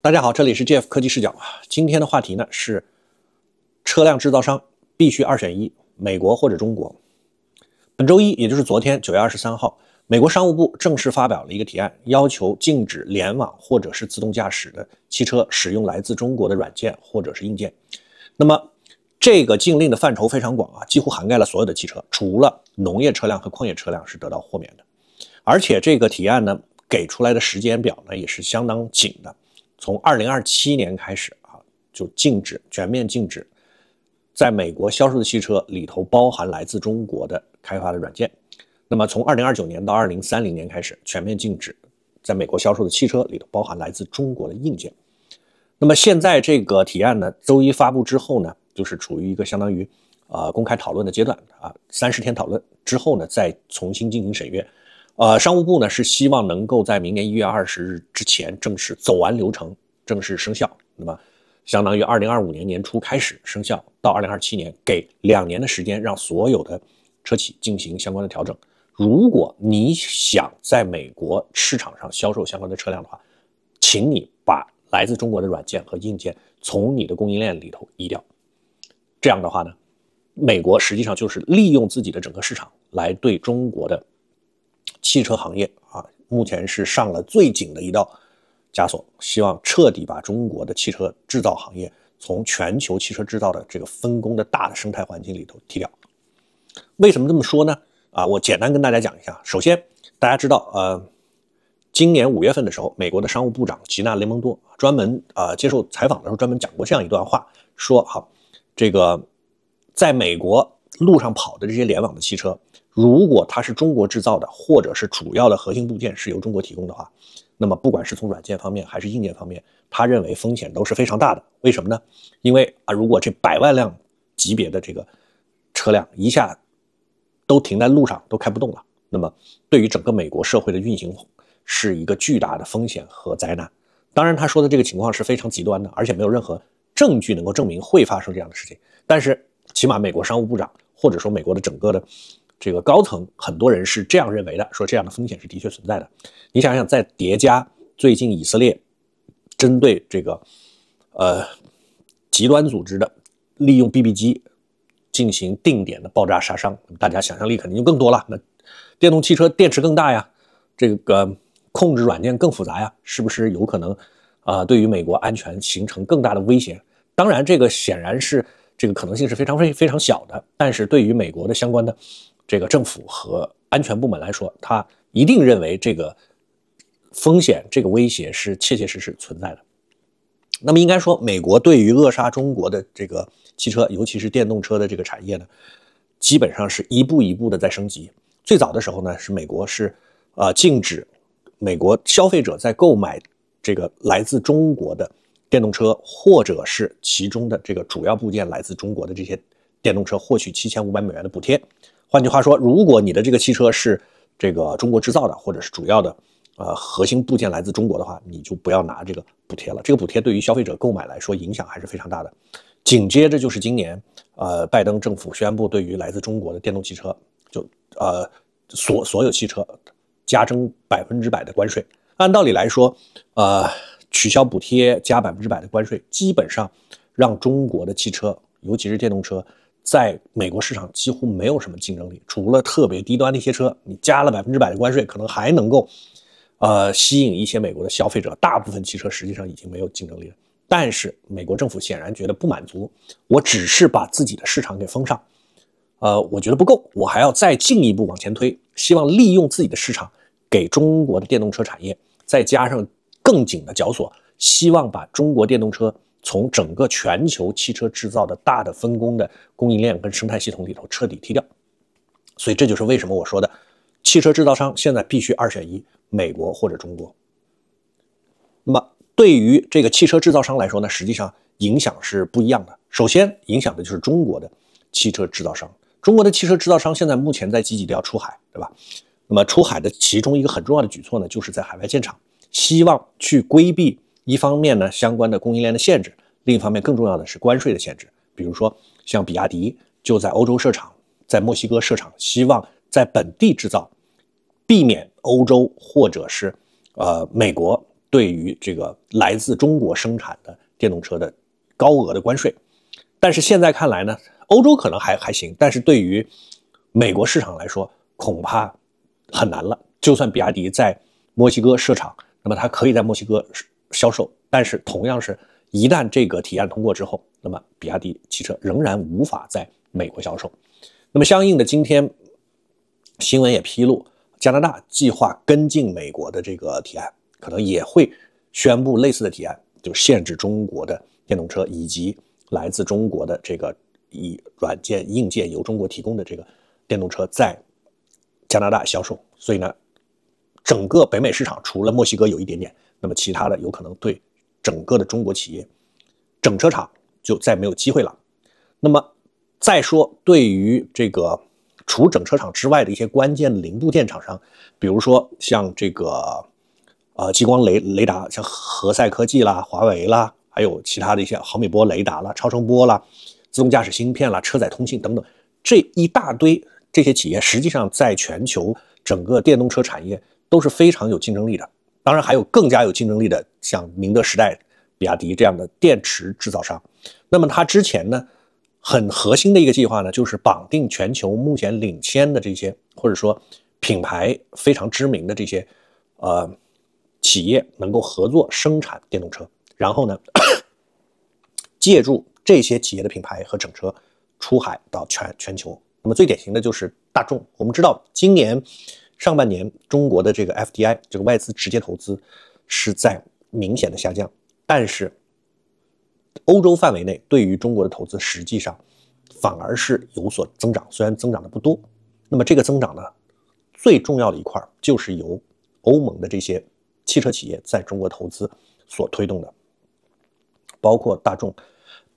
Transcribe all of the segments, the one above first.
大家好，这里是 GF 科技视角。今天的话题呢是，车辆制造商必须二选一，美国或者中国。本周一，也就是昨天九月二十三号，美国商务部正式发表了一个提案，要求禁止联网或者是自动驾驶的汽车使用来自中国的软件或者是硬件。那么，这个禁令的范畴非常广啊，几乎涵盖了所有的汽车，除了农业车辆和矿业车辆是得到豁免的。而且这个提案呢，给出来的时间表呢也是相当紧的。从二零二七年开始啊，就禁止全面禁止，在美国销售的汽车里头包含来自中国的开发的软件。那么从二零二九年到二零三零年开始，全面禁止在美国销售的汽车里头包含来自中国的硬件。那么现在这个提案呢，周一发布之后呢，就是处于一个相当于啊公开讨论的阶段啊，三十天讨论之后呢，再重新进行审阅。呃，商务部呢是希望能够在明年一月二十日之前正式走完流程，正式生效。那么，相当于二零二五年年初开始生效，到二零二七年给两年的时间，让所有的车企进行相关的调整。如果你想在美国市场上销售相关的车辆的话，请你把来自中国的软件和硬件从你的供应链里头移掉。这样的话呢，美国实际上就是利用自己的整个市场来对中国的。汽车行业啊，目前是上了最紧的一道枷锁，希望彻底把中国的汽车制造行业从全球汽车制造的这个分工的大的生态环境里头踢掉。为什么这么说呢？啊，我简单跟大家讲一下。首先，大家知道，呃，今年五月份的时候，美国的商务部长吉娜雷蒙多专门啊接受采访的时候，专门讲过这样一段话，说好，这个在美国路上跑的这些联网的汽车。如果它是中国制造的，或者是主要的核心部件是由中国提供的话，那么不管是从软件方面还是硬件方面，他认为风险都是非常大的。为什么呢？因为啊，如果这百万辆级别的这个车辆一下都停在路上，都开不动了，那么对于整个美国社会的运行是一个巨大的风险和灾难。当然，他说的这个情况是非常极端的，而且没有任何证据能够证明会发生这样的事情。但是，起码美国商务部长或者说美国的整个的。这个高层很多人是这样认为的，说这样的风险是的确存在的。你想想，再叠加最近以色列针对这个呃极端组织的利用 BB 机进行定点的爆炸杀伤，大家想象力肯定就更多了。那电动汽车电池更大呀，这个控制软件更复杂呀，是不是有可能啊？对于美国安全形成更大的威胁？当然，这个显然是这个可能性是非常非非常小的。但是对于美国的相关的。这个政府和安全部门来说，他一定认为这个风险、这个威胁是切切实实存在的。那么应该说，美国对于扼杀中国的这个汽车，尤其是电动车的这个产业呢，基本上是一步一步的在升级。最早的时候呢，是美国是啊禁止美国消费者在购买这个来自中国的电动车，或者是其中的这个主要部件来自中国的这些电动车，获取七千五百美元的补贴。换句话说，如果你的这个汽车是这个中国制造的，或者是主要的，呃，核心部件来自中国的话，你就不要拿这个补贴了。这个补贴对于消费者购买来说影响还是非常大的。紧接着就是今年，呃，拜登政府宣布对于来自中国的电动汽车，就呃，所所有汽车加征百分之百的关税。按道理来说，呃，取消补贴加百分之百的关税，基本上让中国的汽车，尤其是电动车。在美国市场几乎没有什么竞争力，除了特别低端的一些车，你加了百分之百的关税，可能还能够，呃，吸引一些美国的消费者。大部分汽车实际上已经没有竞争力了。但是美国政府显然觉得不满足，我只是把自己的市场给封上，呃，我觉得不够，我还要再进一步往前推，希望利用自己的市场，给中国的电动车产业再加上更紧的绞索，希望把中国电动车。从整个全球汽车制造的大的分工的供应链跟生态系统里头彻底踢掉，所以这就是为什么我说的，汽车制造商现在必须二选一，美国或者中国。那么对于这个汽车制造商来说呢，实际上影响是不一样的。首先影响的就是中国的汽车制造商，中国的汽车制造商现在目前在积极的要出海，对吧？那么出海的其中一个很重要的举措呢，就是在海外建厂，希望去规避。一方面呢，相关的供应链的限制；另一方面，更重要的是关税的限制。比如说，像比亚迪就在欧洲设厂，在墨西哥设厂，希望在本地制造，避免欧洲或者是呃美国对于这个来自中国生产的电动车的高额的关税。但是现在看来呢，欧洲可能还还行，但是对于美国市场来说，恐怕很难了。就算比亚迪在墨西哥设厂，那么它可以在墨西哥。销售，但是同样是一旦这个提案通过之后，那么比亚迪汽车仍然无法在美国销售。那么相应的，今天新闻也披露，加拿大计划跟进美国的这个提案，可能也会宣布类似的提案，就限制中国的电动车以及来自中国的这个以软件、硬件由中国提供的这个电动车在加拿大销售。所以呢，整个北美市场除了墨西哥有一点点。那么其他的有可能对整个的中国企业整车厂就再没有机会了。那么再说对于这个除整车厂之外的一些关键零部件厂商，比如说像这个呃激光雷雷达，像何赛科技啦、华为啦，还有其他的一些毫米波雷达啦、超声波啦、自动驾驶芯片啦、车载通信等等这一大堆这些企业，实际上在全球整个电动车产业都是非常有竞争力的。当然，还有更加有竞争力的，像宁德时代、比亚迪这样的电池制造商。那么，它之前呢，很核心的一个计划呢，就是绑定全球目前领先的这些，或者说品牌非常知名的这些，呃，企业能够合作生产电动车，然后呢，借助这些企业的品牌和整车出海到全全球。那么最典型的就是大众。我们知道，今年。上半年中国的这个 FDI，这个外资直接投资是在明显的下降，但是欧洲范围内对于中国的投资实际上反而是有所增长，虽然增长的不多。那么这个增长呢，最重要的一块就是由欧盟的这些汽车企业在中国投资所推动的，包括大众、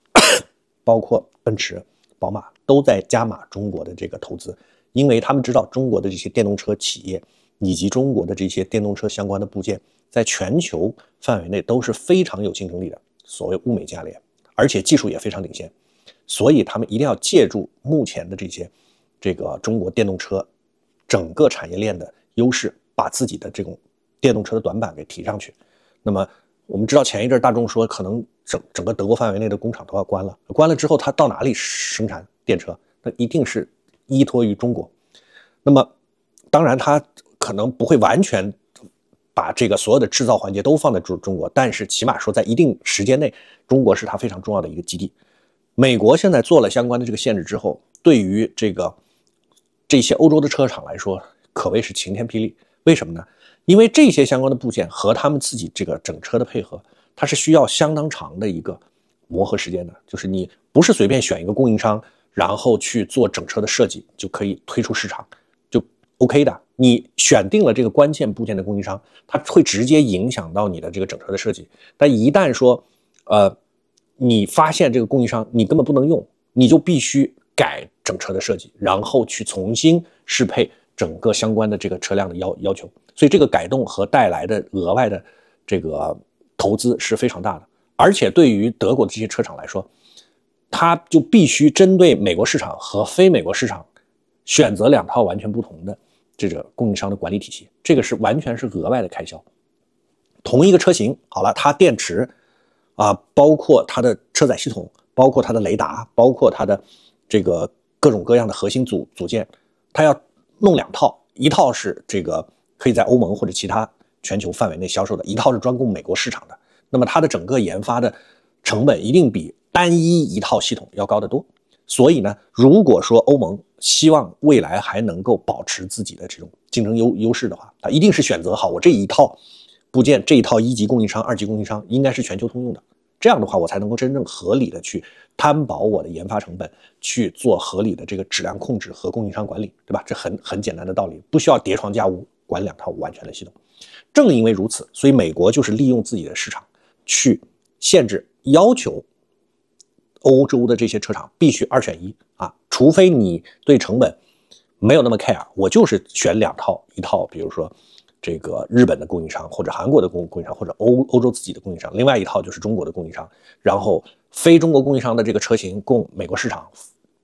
包括奔驰、宝马都在加码中国的这个投资。因为他们知道中国的这些电动车企业以及中国的这些电动车相关的部件，在全球范围内都是非常有竞争力的，所谓物美价廉，而且技术也非常领先，所以他们一定要借助目前的这些，这个中国电动车整个产业链的优势，把自己的这种电动车的短板给提上去。那么我们知道前一阵大众说可能整整个德国范围内的工厂都要关了，关了之后它到哪里生产电车？那一定是。依托于中国，那么当然，它可能不会完全把这个所有的制造环节都放在中中国，但是起码说在一定时间内，中国是它非常重要的一个基地。美国现在做了相关的这个限制之后，对于这个这些欧洲的车厂来说，可谓是晴天霹雳。为什么呢？因为这些相关的部件和他们自己这个整车的配合，它是需要相当长的一个磨合时间的。就是你不是随便选一个供应商。然后去做整车的设计，就可以推出市场，就 OK 的。你选定了这个关键部件的供应商，它会直接影响到你的这个整车的设计。但一旦说，呃，你发现这个供应商你根本不能用，你就必须改整车的设计，然后去重新适配整个相关的这个车辆的要要求。所以这个改动和带来的额外的这个投资是非常大的。而且对于德国的这些车厂来说，它就必须针对美国市场和非美国市场，选择两套完全不同的这个供应商的管理体系，这个是完全是额外的开销。同一个车型好了，它电池啊，包括它的车载系统，包括它的雷达，包括它的这个各种各样的核心组组件，它要弄两套，一套是这个可以在欧盟或者其他全球范围内销售的，一套是专供美国市场的。那么它的整个研发的成本一定比。单一一套系统要高得多，所以呢，如果说欧盟希望未来还能够保持自己的这种竞争优优势的话，它一定是选择好我这一套部件、这一套一级供应商、二级供应商应该是全球通用的，这样的话我才能够真正合理的去摊薄我的研发成本，去做合理的这个质量控制和供应商管理，对吧？这很很简单的道理，不需要叠床架屋管两套完全的系统。正因为如此，所以美国就是利用自己的市场去限制要求。欧洲的这些车厂必须二选一啊，除非你对成本没有那么 care，我就是选两套，一套比如说这个日本的供应商或者韩国的供供应商或者欧欧洲自己的供应商，另外一套就是中国的供应商。然后非中国供应商的这个车型供美国市场，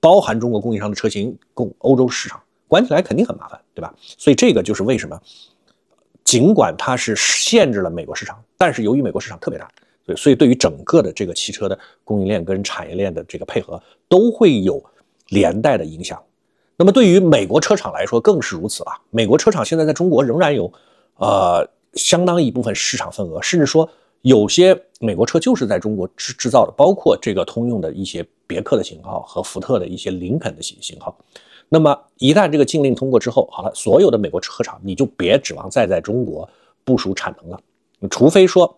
包含中国供应商的车型供欧洲市场，管起来肯定很麻烦，对吧？所以这个就是为什么，尽管它是限制了美国市场，但是由于美国市场特别大。对，所以对于整个的这个汽车的供应链跟产业链的这个配合，都会有连带的影响。那么对于美国车厂来说更是如此啊！美国车厂现在在中国仍然有，呃，相当一部分市场份额，甚至说有些美国车就是在中国制制造的，包括这个通用的一些别克的型号和福特的一些林肯的型型号。那么一旦这个禁令通过之后，好了，所有的美国车厂你就别指望再在中国部署产能了，除非说。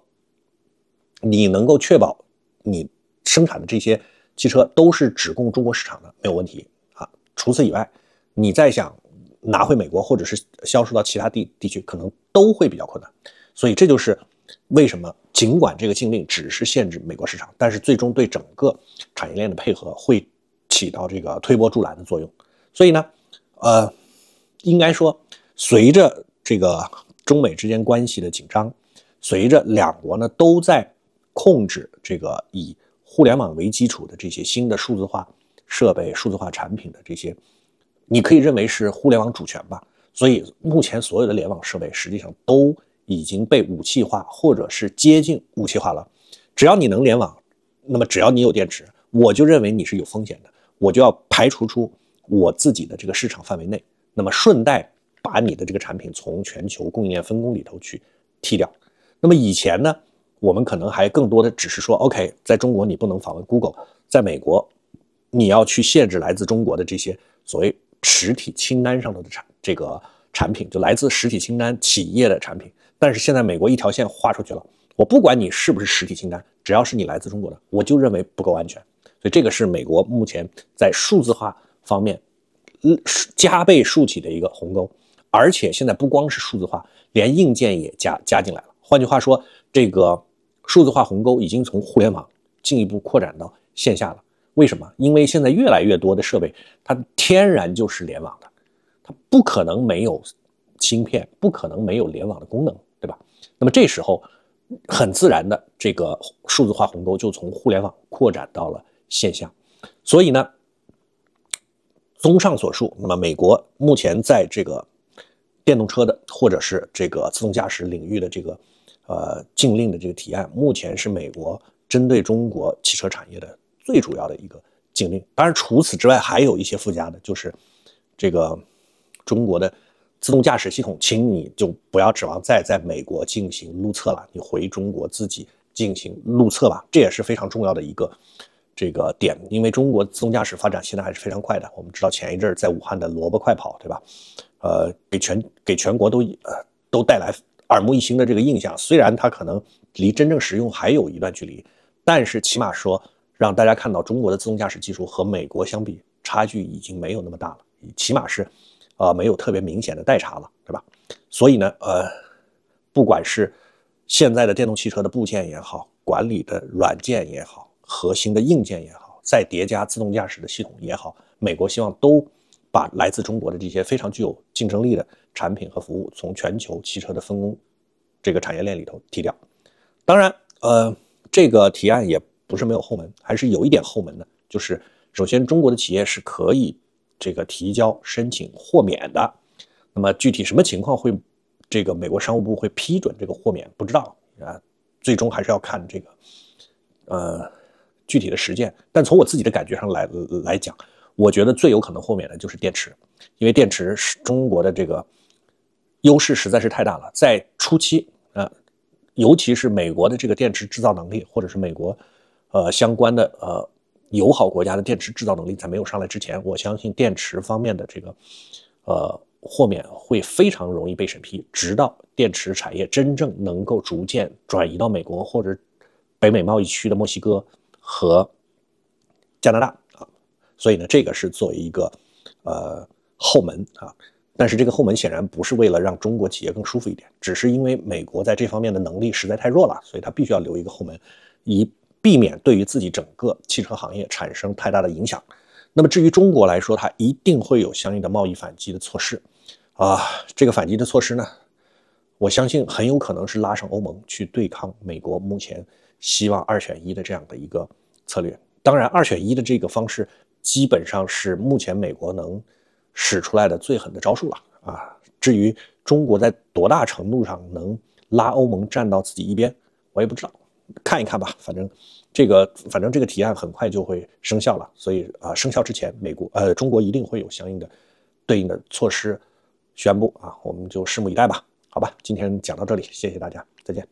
你能够确保你生产的这些汽车都是只供中国市场的，没有问题啊。除此以外，你再想拿回美国，或者是销售到其他地地区，可能都会比较困难。所以这就是为什么，尽管这个禁令只是限制美国市场，但是最终对整个产业链的配合会起到这个推波助澜的作用。所以呢，呃，应该说，随着这个中美之间关系的紧张，随着两国呢都在控制这个以互联网为基础的这些新的数字化设备、数字化产品的这些，你可以认为是互联网主权吧。所以目前所有的联网设备实际上都已经被武器化，或者是接近武器化了。只要你能联网，那么只要你有电池，我就认为你是有风险的，我就要排除出我自己的这个市场范围内。那么顺带把你的这个产品从全球供应链分工里头去踢掉。那么以前呢？我们可能还更多的只是说，OK，在中国你不能访问 Google，在美国，你要去限制来自中国的这些所谓实体清单上头的产这个产品，就来自实体清单企业的产品。但是现在美国一条线画出去了，我不管你是不是实体清单，只要是你来自中国的，我就认为不够安全。所以这个是美国目前在数字化方面，嗯，加倍竖起的一个鸿沟。而且现在不光是数字化，连硬件也加加进来了。换句话说，这个。数字化鸿沟已经从互联网进一步扩展到线下了。为什么？因为现在越来越多的设备，它天然就是联网的，它不可能没有芯片，不可能没有联网的功能，对吧？那么这时候，很自然的，这个数字化鸿沟就从互联网扩展到了线下。所以呢，综上所述，那么美国目前在这个电动车的或者是这个自动驾驶领域的这个。呃，禁令的这个提案目前是美国针对中国汽车产业的最主要的一个禁令。当然，除此之外还有一些附加的，就是这个中国的自动驾驶系统，请你就不要指望再在美国进行路测了，你回中国自己进行路测吧。这也是非常重要的一个这个点，因为中国自动驾驶发展现在还是非常快的。我们知道前一阵在武汉的萝卜快跑，对吧？呃，给全给全国都呃都带来。耳目一新的这个印象，虽然它可能离真正实用还有一段距离，但是起码说让大家看到中国的自动驾驶技术和美国相比差距已经没有那么大了，起码是，呃，没有特别明显的代差了，对吧？所以呢，呃，不管是现在的电动汽车的部件也好，管理的软件也好，核心的硬件也好，再叠加自动驾驶的系统也好，美国希望都。把来自中国的这些非常具有竞争力的产品和服务从全球汽车的分工这个产业链里头踢掉。当然，呃，这个提案也不是没有后门，还是有一点后门的。就是首先，中国的企业是可以这个提交申请豁免的。那么具体什么情况会这个美国商务部会批准这个豁免，不知道啊。最终还是要看这个呃具体的实践。但从我自己的感觉上来来讲。我觉得最有可能豁免的就是电池，因为电池是中国的这个优势实在是太大了。在初期，呃，尤其是美国的这个电池制造能力，或者是美国，呃，相关的呃友好国家的电池制造能力在没有上来之前，我相信电池方面的这个呃豁免会非常容易被审批。直到电池产业真正能够逐渐转移到美国或者北美贸易区的墨西哥和加拿大。所以呢，这个是作为一个，呃，后门啊，但是这个后门显然不是为了让中国企业更舒服一点，只是因为美国在这方面的能力实在太弱了，所以他必须要留一个后门，以避免对于自己整个汽车行业产生太大的影响。那么至于中国来说，它一定会有相应的贸易反击的措施，啊，这个反击的措施呢，我相信很有可能是拉上欧盟去对抗美国目前希望二选一的这样的一个策略。当然，二选一的这个方式。基本上是目前美国能使出来的最狠的招数了啊！至于中国在多大程度上能拉欧盟站到自己一边，我也不知道，看一看吧。反正这个，反正这个提案很快就会生效了，所以啊，生效之前，美国呃，中国一定会有相应的对应的措施宣布啊，我们就拭目以待吧。好吧，今天讲到这里，谢谢大家，再见。